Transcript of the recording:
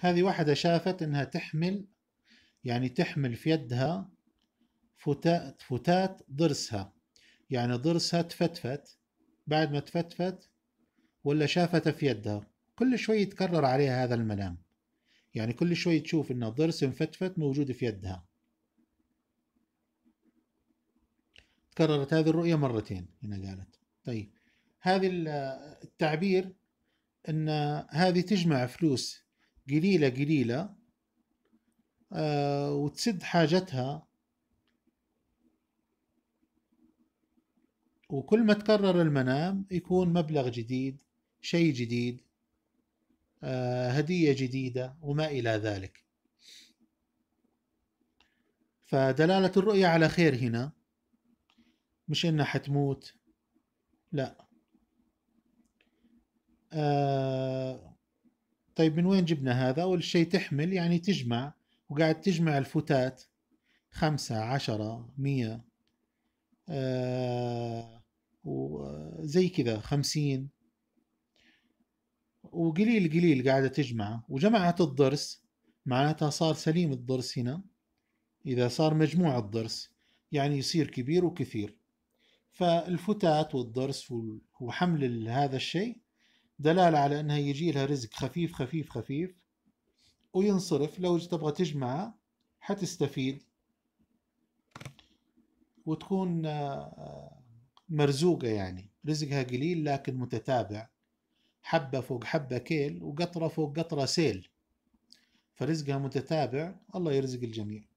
هذه واحدة شافت انها تحمل يعني تحمل في يدها فتات, فتات ضرسها يعني ضرسها تفتفت بعد ما تفتفت ولا شافته في يدها كل شوي يتكرر عليها هذا المنام يعني كل شوي تشوف ان ضرس مفتفت موجود في يدها تكررت هذه الرؤية مرتين هنا قالت طيب هذه التعبير ان هذه تجمع فلوس قليلة قليلة آه، وتسد حاجتها وكل ما تكرر المنام يكون مبلغ جديد شيء جديد آه، هدية جديدة وما إلى ذلك فدلالة الرؤية على خير هنا مش إنها حتموت لا آه طيب من وين جبنا هذا أول شيء تحمل يعني تجمع وقاعد تجمع الفتات خمسة عشرة مية آه وزي كذا خمسين وقليل قليل قاعدة تجمع وجمعت الضرس معناتها صار سليم الضرس هنا إذا صار مجموع الضرس يعني يصير كبير وكثير فالفتات والضرس وحمل هذا الشيء دلالة على أنها يجي لها رزق خفيف خفيف خفيف وينصرف لو تبغى تجمعه حتستفيد وتكون آه، مرزوقة يعني رزقها قليل لكن متتابع حبة فوق حبة كيل وقطرة فوق قطرة سيل فرزقها متتابع الله يرزق الجميع